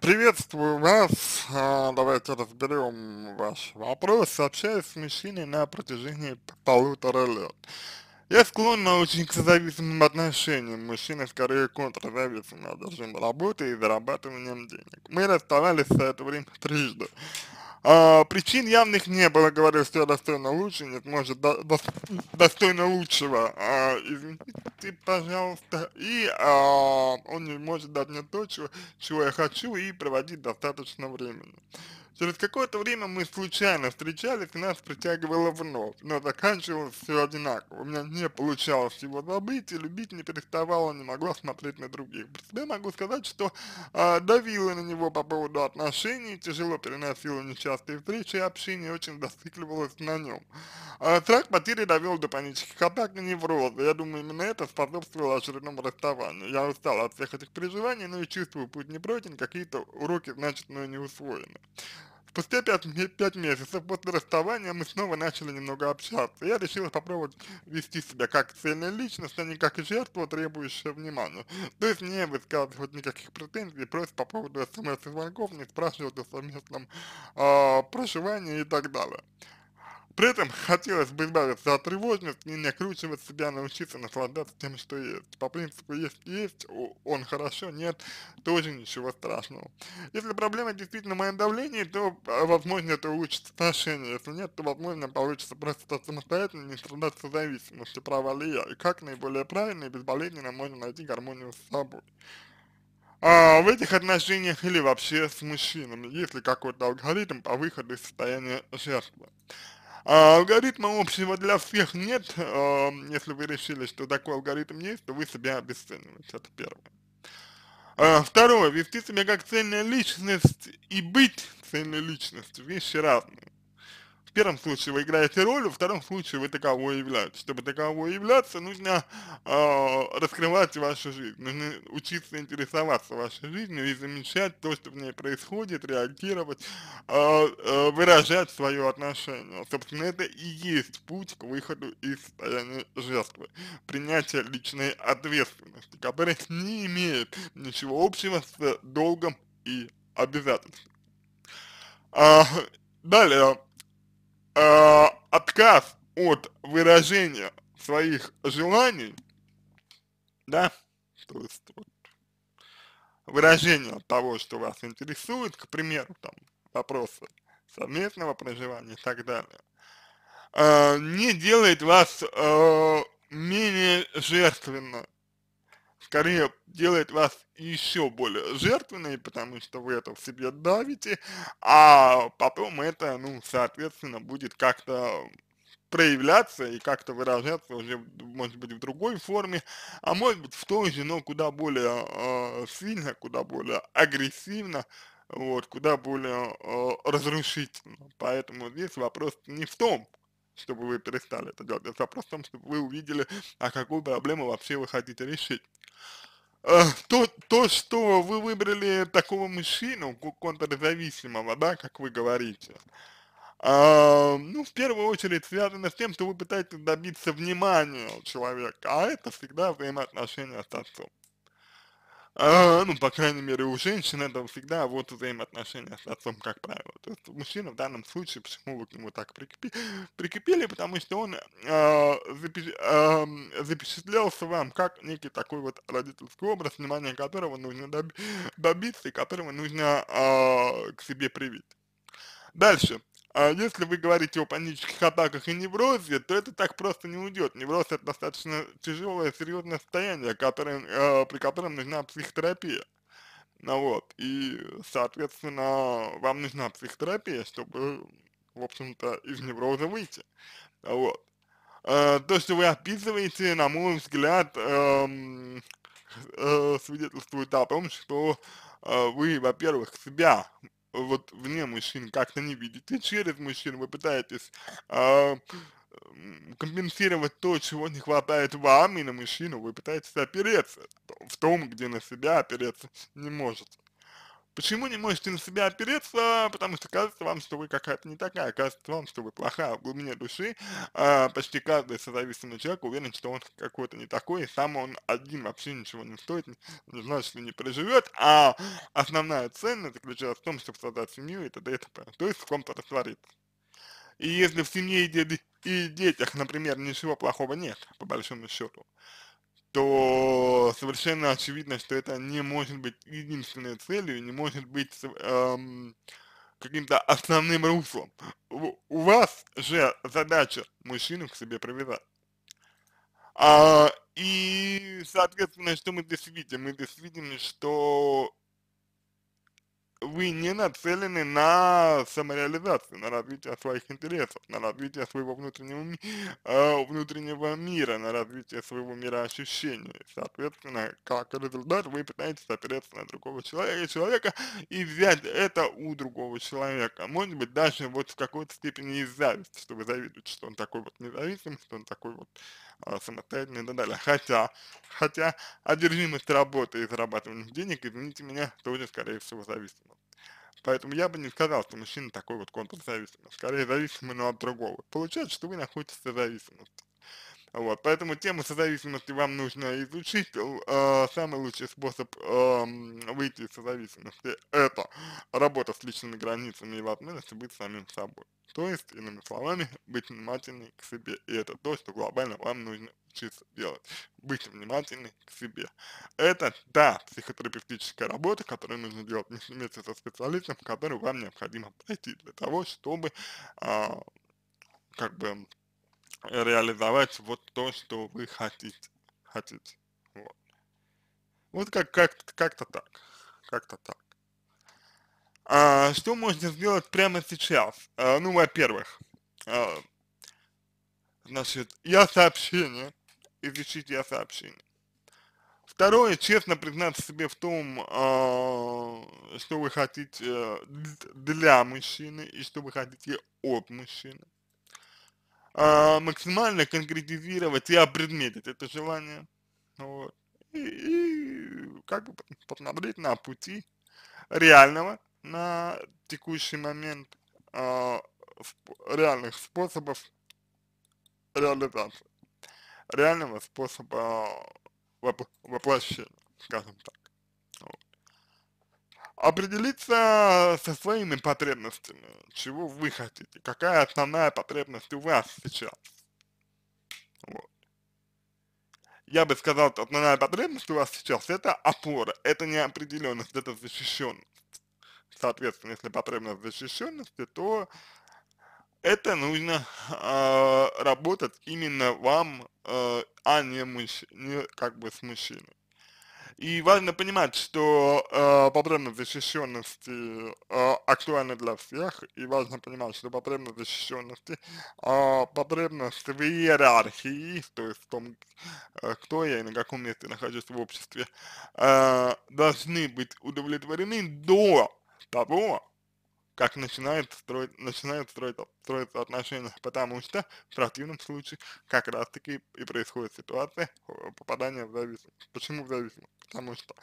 Приветствую вас. А, давайте разберем ваш вопрос. Общаюсь с мужчиной на протяжении полутора лет. Я склонна очень к зависимым отношениям. Мужчина скорее контрзависим, одержим работой и зарабатыванием денег. Мы расставались за это время трижды. А, причин явных не было, говорил, что я достойно лучше, нет, может, до, до, достойно лучшего. А, извините, пожалуйста. И а, он не может дать мне то, чего, чего я хочу, и проводить достаточно времени. Через какое-то время мы случайно встречались и нас притягивало вновь, но заканчивалось все одинаково. У меня не получалось его забыть и любить не переставала, не могла смотреть на других. Про себя могу сказать, что э, давила на него по поводу отношений, тяжело переносила нечастые встречи и общение, очень зацикливалась на нем. Э, а, страх потери довел до панических атак и невроза. Я думаю, именно это способствовало очередному расставанию. Я устал от всех этих переживаний, но и чувствую, путь не пройден, какие-то уроки, значит, но не усвоены. Спустя пять, пять месяцев после расставания мы снова начали немного общаться. Я решила попробовать вести себя как цельная личность, а не как жертва, требующая внимания. То есть не высказывать никаких претензий, просто по поводу смс-звонков, не спрашивать о совместном э, проживании и так далее. При этом хотелось бы избавиться от тревожности, не накручивать себя, научиться наслаждаться тем, что есть. По принципу есть есть, он хорошо, нет, тоже ничего страшного. Если проблема действительно мое давление, то а, возможно это улучшит отношения, если нет, то возможно получится просто самостоятельно не страдать зависимостью, права ли я, и как наиболее правильно и безболезненно можно найти гармонию с собой а, в этих отношениях или вообще с мужчинами, есть ли какой-то алгоритм по выходу из состояния жертвы. А алгоритма общего для всех нет, а, если вы решили, что такой алгоритм есть, то вы себя обесцениваете, это первое. А, второе, вести себя как цельная личность и быть цельной личностью, вещи разные в первом случае вы играете роль, во втором случае вы таковой являетесь. Чтобы таковой являться, нужно э, раскрывать вашу жизнь, нужно учиться интересоваться вашей жизнью и замечать то, что в ней происходит, реагировать, э, э, выражать свое отношение. Собственно, это и есть путь к выходу из состояния жертвы, принятие личной ответственности, которая не имеет ничего общего с долгом и обязательством. А, далее, э, отказ от выражения своих желаний, да, то есть вот, выражение того, что вас интересует, к примеру, там, вопросы совместного проживания и так далее, э, не делает вас э, менее жертвенно скорее делает вас еще более жертвенной, потому что вы это в себе давите, а потом это, ну, соответственно, будет как-то проявляться и как-то выражаться уже, может быть, в другой форме, а может быть, в той же, но куда более э, сильно, куда более агрессивно, вот, куда более э, разрушительно. Поэтому здесь вопрос не в том, чтобы вы перестали это делать, это а вопрос в том, чтобы вы увидели, а какую проблему вообще вы хотите решить. Э, то, то, что вы выбрали такого мужчину, контрзависимого, да, как вы говорите, а, ну, в первую очередь связано с тем, что вы пытаетесь добиться внимания человека, а это всегда взаимоотношения с отцом. А, ну, по крайней мере, у женщин это всегда вот взаимоотношения с отцом, как правило. То есть мужчина в данном случае, почему вы к нему так прикипи, прикипели, потому что он э, запи, э, запечатлелся вам как некий такой вот родительский образ, внимание которого нужно доби добиться и которого нужно э, к себе привить. Дальше. А если вы говорите о панических атаках и неврозе, то это так просто не уйдет. Невроз это достаточно тяжелое, серьезное состояние, которое, э, при котором нужна психотерапия. Ну вот, и, соответственно, вам нужна психотерапия, чтобы, в общем-то, из невроза выйти. Ну вот. Э, то, что вы описываете, на мой взгляд, э, э, свидетельствует о том, что э, вы, во-первых, себя вот вне мужчин, как-то не видите, через мужчин вы пытаетесь э, а, компенсировать то, чего не хватает вам и на мужчину, вы пытаетесь опереться в том, где на себя опереться не можете. Почему не можете на себя опереться? Потому что кажется вам, что вы какая-то не такая, кажется вам, что вы плохая в глубине души. А, почти каждый созависимый человек уверен, что он какой-то не такой, и сам он один вообще ничего не стоит, не значит, что не проживет. А основная ценность заключается в том, чтобы создать семью и т.д. и т.п. То есть в ком-то раствориться. И если в семье и, де и детях, например, ничего плохого нет, по большому счету, то совершенно очевидно, что это не может быть единственной целью не может быть эм, каким-то основным руслом. У вас же задача мужчину к себе привязать. А, и, соответственно, что мы здесь видим? Мы здесь видим, что вы не нацелены на самореализацию, на развитие своих интересов, на развитие своего внутреннего, э, внутреннего мира, на развитие своего мира ощущений. Соответственно, как результат, вы пытаетесь опереться на другого человека, человека и взять это у другого человека. Может быть, даже вот в какой-то степени из зависти, чтобы завидовать, что он такой вот независимый, что он такой вот э, самостоятельный и так далее. Хотя, хотя одержимость работы и зарабатывания денег, извините меня, тоже, скорее всего, зависит. Поэтому я бы не сказал, что мужчина такой вот контрзависимый, скорее зависимый, но от другого. Получается, что вы находитесь в зависимости. Вот, поэтому тему созависимости вам нужно изучить. Э, самый лучший способ э, выйти из созависимости – это работа с личными границами и возможность быть самим собой. То есть, иными словами, быть внимательным к себе. И это то, что глобально вам нужно учиться делать. Быть внимательным к себе. Это да, психотерапевтическая работа, которую нужно делать вместе со специалистом, которую вам необходимо пройти для того, чтобы э, как бы реализовать вот то, что вы хотите. хотите. Вот, вот как, как, как-то так. Как-то так. А, что можно сделать прямо сейчас? А, ну, во-первых, а, значит, я сообщение, изучить я сообщение. Второе, честно признаться себе в том, э, что вы хотите э, для мужчины и что вы хотите от мужчины. А, максимально конкретизировать и опредметить это желание. Вот. И, и как бы посмотреть на пути реального на текущий момент а, реальных способов реализации, реального способа а, воплощения, скажем так определиться со своими потребностями, чего вы хотите, какая основная потребность у вас сейчас. Вот. Я бы сказал, что основная потребность у вас сейчас это опора, это неопределенность, это защищенность. Соответственно, если потребность защищенности, то это нужно э, работать именно вам, э, а не, мужч... не как бы с мужчиной. И важно понимать, что э, проблема защищенности э, актуальна для всех, и важно понимать, что проблема защищенности, э, а потребность в иерархии, то есть в том, э, кто я и на каком месте нахожусь в обществе, э, должны быть удовлетворены до того, как начинают строить, начинают строить, строить отношения, потому что в противном случае как раз таки и происходит ситуация попадания в зависимость. Почему в зависимость? Потому что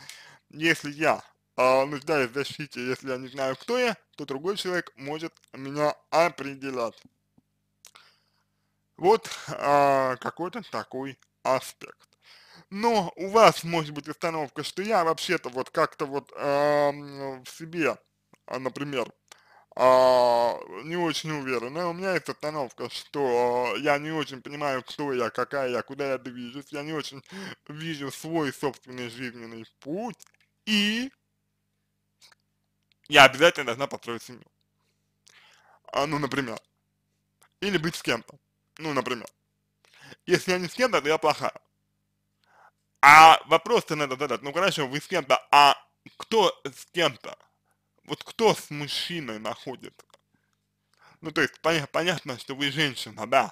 если я э, нуждаюсь в защите, если я не знаю, кто я, то другой человек может меня определять. Вот э, какой-то такой аспект. Но у вас может быть установка, что я вообще-то вот как-то вот э, в себе, например, а, не очень уверена, У меня есть остановка, что а, я не очень понимаю, кто я, какая я, куда я движусь. Я не очень вижу свой собственный жизненный путь. И я обязательно должна построить семью. А, ну, например. Или быть с кем-то. Ну, например. Если я не с кем-то, то я плохая. А вопрос-то надо задать, ну хорошо, вы с кем-то, а кто с кем-то? вот кто с мужчиной находит? Ну, то есть, поня понятно, что вы женщина, да.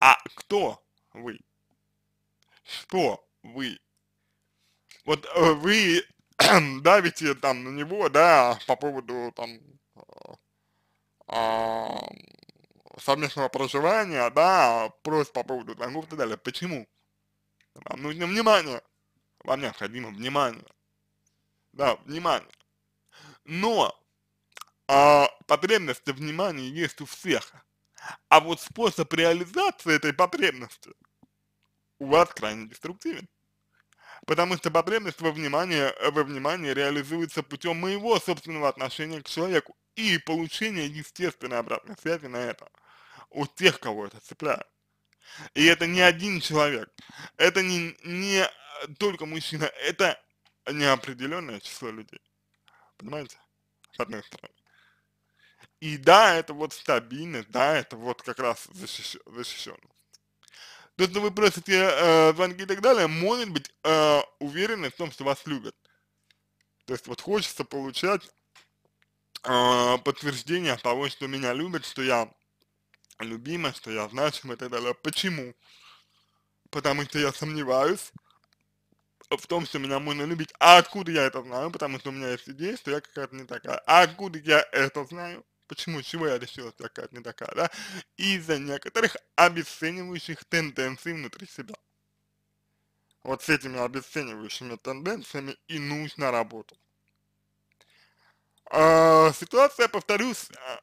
А кто вы? Что вы? Вот э, вы давите там на него, да, по поводу там э, э, совместного проживания, да, просто по поводу долгов ну, и так далее. Почему? Вам нужно внимание. Вам необходимо внимание. Да, внимание. Но а, потребность в внимании есть у всех. А вот способ реализации этой потребности у вас крайне деструктивен. Потому что потребность во внимании, во внимании реализуется путем моего собственного отношения к человеку и получения естественной обратной связи на это у тех, кого это цепляет. И это не один человек, это не, не э, только мужчина, это неопределенное число людей. Понимаете? С одной стороны. И да, это вот стабильность, да, это вот как раз защищен, защищенность. То, что вы просите э, звонки и так далее, может быть э, уверенность в том, что вас любят. То есть вот хочется получать э, подтверждение того, что меня любят, что я любима, что я значима и так далее. Почему? Потому что я сомневаюсь, в том, что меня можно любить. А откуда я это знаю? Потому что у меня есть идея, что я какая-то не такая. А откуда я это знаю? Почему, чего я решила, что я какая-то не такая, да? Из-за некоторых обесценивающих тенденций внутри себя. Вот с этими обесценивающими тенденциями и нужно работать. ситуация, повторюсь, а,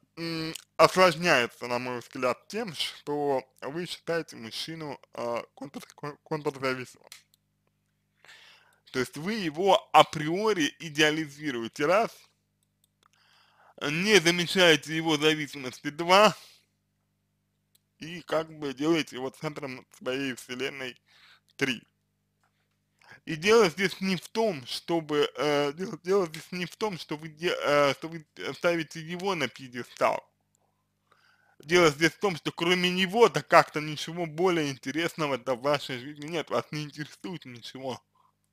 осложняется, на мой взгляд, тем, что вы считаете мужчину а, контрзависимым. То есть вы его априори идеализируете, раз, не замечаете его зависимости, два, и как бы делаете его центром своей вселенной, три. И дело здесь не в том, чтобы э, дело, дело здесь не в том, что вы де, э, что вы ставите его на пьедестал. Дело здесь в том, что кроме него-то как-то ничего более интересного-то в вашей жизни нет, вас не интересует ничего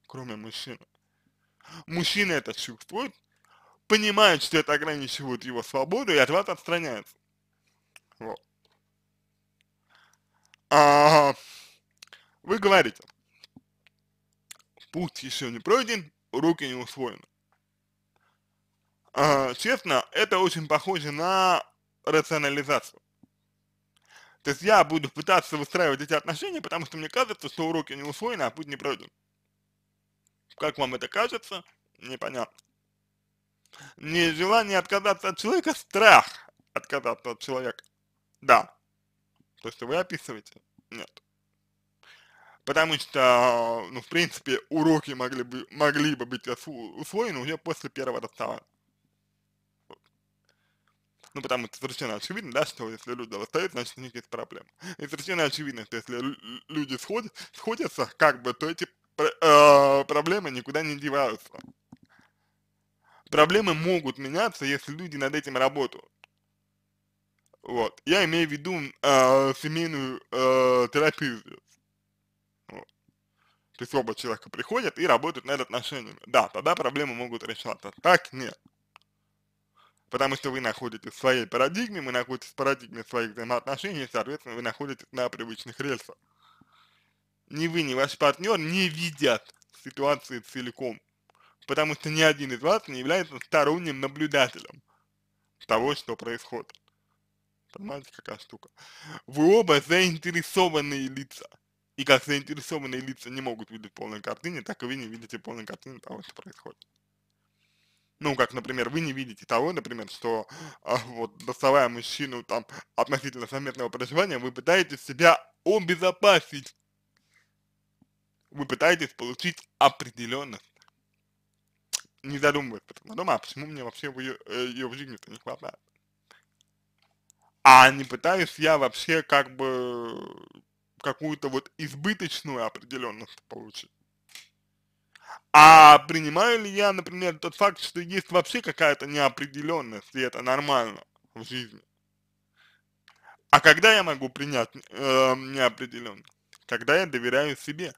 кроме мужчины. Мужчина это чувствует, понимает, что это ограничивает его свободу и от вас отстраняется. Вот. А, вы говорите, путь еще не пройден, руки не усвоены. А, честно, это очень похоже на рационализацию. То есть я буду пытаться выстраивать эти отношения, потому что мне кажется, что уроки не усвоены, а путь не пройден. Как вам это кажется, непонятно. Нежелание отказаться от человека, страх отказаться от человека. Да. То, что вы описываете, нет. Потому что, ну, в принципе, уроки могли бы, могли бы быть усвоены уже после первого расставания. Ну, потому что совершенно очевидно, да, что если люди расстаются, значит у них есть проблемы. И совершенно очевидно, что если люди сходят, сходятся, как бы, то эти Э, проблемы никуда не деваются. Проблемы могут меняться, если люди над этим работают. Вот. Я имею в виду э, семейную э, терапию здесь. Вот. То есть оба человека приходят и работают над отношениями. Да, тогда проблемы могут решаться. Так нет. Потому что вы находитесь в своей парадигме, вы находитесь в парадигме своих взаимоотношений, соответственно, вы находитесь на привычных рельсах ни вы, ни ваш партнер не видят ситуации целиком, потому что ни один из вас не является сторонним наблюдателем того, что происходит. Понимаете, какая штука? Вы оба заинтересованные лица. И как заинтересованные лица не могут видеть полной картины, так и вы не видите полной картины того, что происходит. Ну, как, например, вы не видите того, например, что а, вот доставая мужчину там относительно совместного проживания, вы пытаетесь себя обезопасить вы пытаетесь получить определенность, не задумываясь потом о а почему мне вообще ее, ее э, в жизни-то не хватает. А не пытаюсь я вообще как бы какую-то вот избыточную определенность получить. А принимаю ли я, например, тот факт, что есть вообще какая-то неопределенность, и это нормально в жизни? А когда я могу принять э, неопределенность? Когда я доверяю себе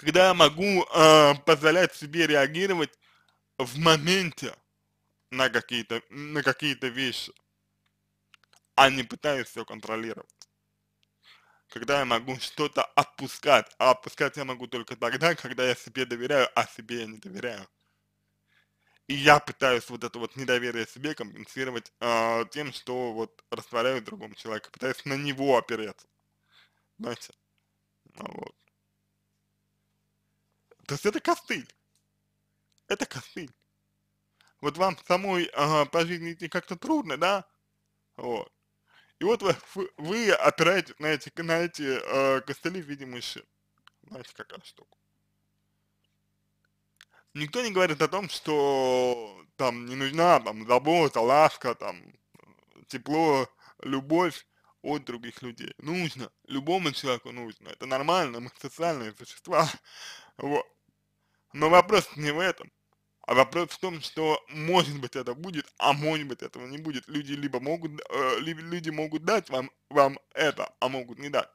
когда могу э, позволять себе реагировать в моменте на какие-то на какие-то вещи, а не пытаюсь все контролировать. Когда я могу что-то отпускать, а отпускать я могу только тогда, когда я себе доверяю, а себе я не доверяю. И я пытаюсь вот это вот недоверие себе компенсировать э, тем, что вот растворяю другому человеку, пытаюсь на него опереться. Знаете? Ну вот. То есть это костыль. Это костыль. Вот вам самой э, по жизни идти как-то трудно, да? Вот. И вот вы, вы опираетесь на эти, на эти э, костыли видимо еще. Знаете, какая штука. Никто не говорит о том, что там не нужна там забота, ласка, там тепло, любовь от других людей. Нужно. Любому человеку нужно. Это нормально, мы социальные существа. Вот. Но вопрос не в этом, а вопрос в том, что может быть это будет, а может быть этого не будет. Люди либо могут, э, люди могут дать вам, вам это, а могут не дать.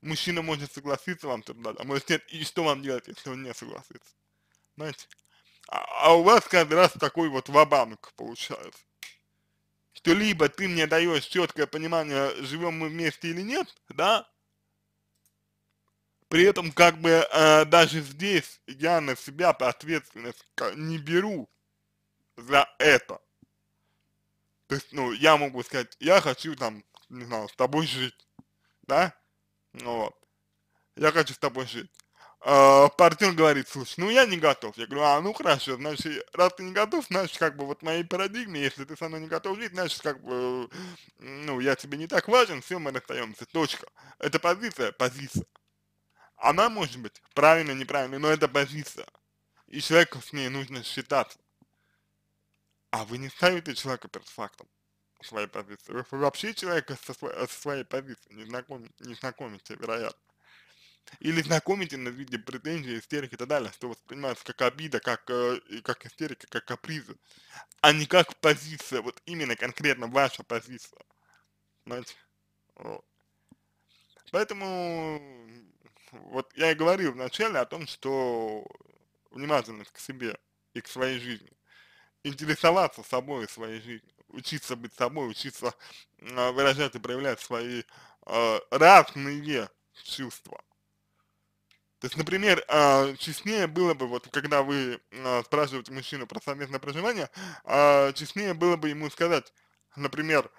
Мужчина может согласиться вам что-то дать, а может нет, и что вам делать, если он не согласится? Знаете? А, а у вас каждый раз такой вот вабанк получается. Что либо ты мне даешь четкое понимание, живем мы вместе или нет, да, при этом как бы э, даже здесь я на себя ответственность э, не беру за это. То есть, ну, я могу сказать, я хочу там, не знаю, с тобой жить, да? Ну, вот. Я хочу с тобой жить. Э, а, партнер говорит, слушай, ну я не готов. Я говорю, а, ну хорошо, значит, раз ты не готов, значит, как бы вот моей парадигме, если ты со мной не готов жить, значит, как бы, э, ну, я тебе не так важен, все, мы расстаемся, точка. Это позиция, позиция. Она может быть правильно, неправильно, но это позиция. И человеку с ней нужно считаться. А вы не ставите человека перед фактом своей позиции. Вы вообще человека со, сво со своей позиции не, знаком не знакомите, вероятно. Или знакомите на виде претензий, истерики и так далее, что воспринимается как обида, как, э, как истерика, как капризы, а не как позиция, вот именно конкретно ваша позиция. Понимаете? Вот. Поэтому вот я и говорил вначале о том, что внимательность к себе и к своей жизни, интересоваться собой и своей жизнью, учиться быть собой, учиться э, выражать и проявлять свои э, разные чувства. То есть, например, э, честнее было бы, вот когда вы э, спрашиваете мужчину про совместное проживание, э, честнее было бы ему сказать, например,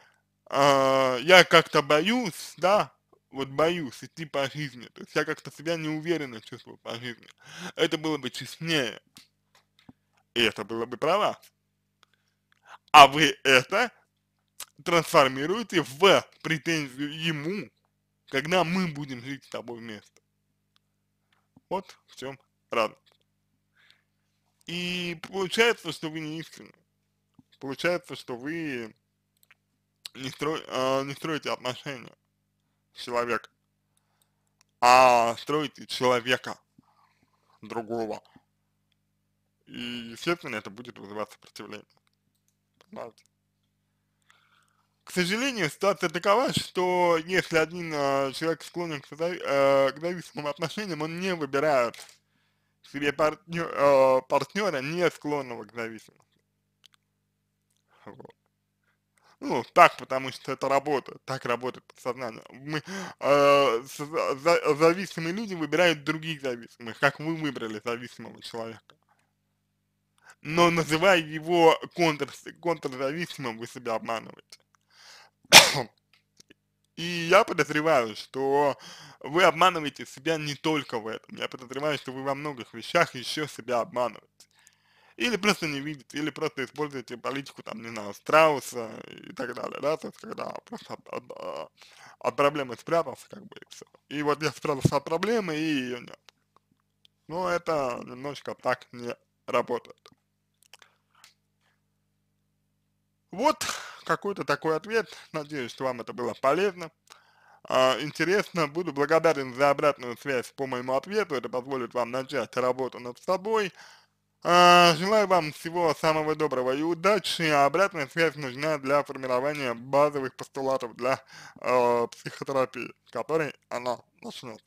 э, я как-то боюсь, да, вот боюсь идти по жизни, то есть я как-то себя неуверенно чувствую по жизни. Это было бы честнее, и это было бы про вас. А вы это трансформируете в претензию ему, когда мы будем жить с тобой вместе. Вот в чем разница. И получается, что вы не искренне. Получается, что вы не, стро, э, не строите отношения человек, а строить человека другого. И, естественно, это будет вызывать сопротивление. Понимаете? К сожалению, ситуация такова, что если один э, человек склонен к, э, к зависимым отношениям, он не выбирает себе партнер, э, партнера, не склонного к зависимости. Вот. Ну, так, потому что это работа, так работает подсознание. Мы, э, зависимые люди выбирают других зависимых, как вы выбрали зависимого человека. Но называя его контр, контрзависимым, вы себя обманываете. И я подозреваю, что вы обманываете себя не только в этом. Я подозреваю, что вы во многих вещах еще себя обманываете или просто не видит, или просто используете политику, там, не знаю, страуса и так далее, да, то есть когда просто от, от, от проблемы спрятался, как бы, и все. И вот я спрятался от проблемы, и ее нет. Но это немножко так не работает. Вот какой-то такой ответ. Надеюсь, что вам это было полезно. А, интересно, буду благодарен за обратную связь по моему ответу. Это позволит вам начать работу над собой. А, желаю вам всего самого доброго и удачи, а обратная связь нужна для формирования базовых постулатов для э, психотерапии, которой она начнет.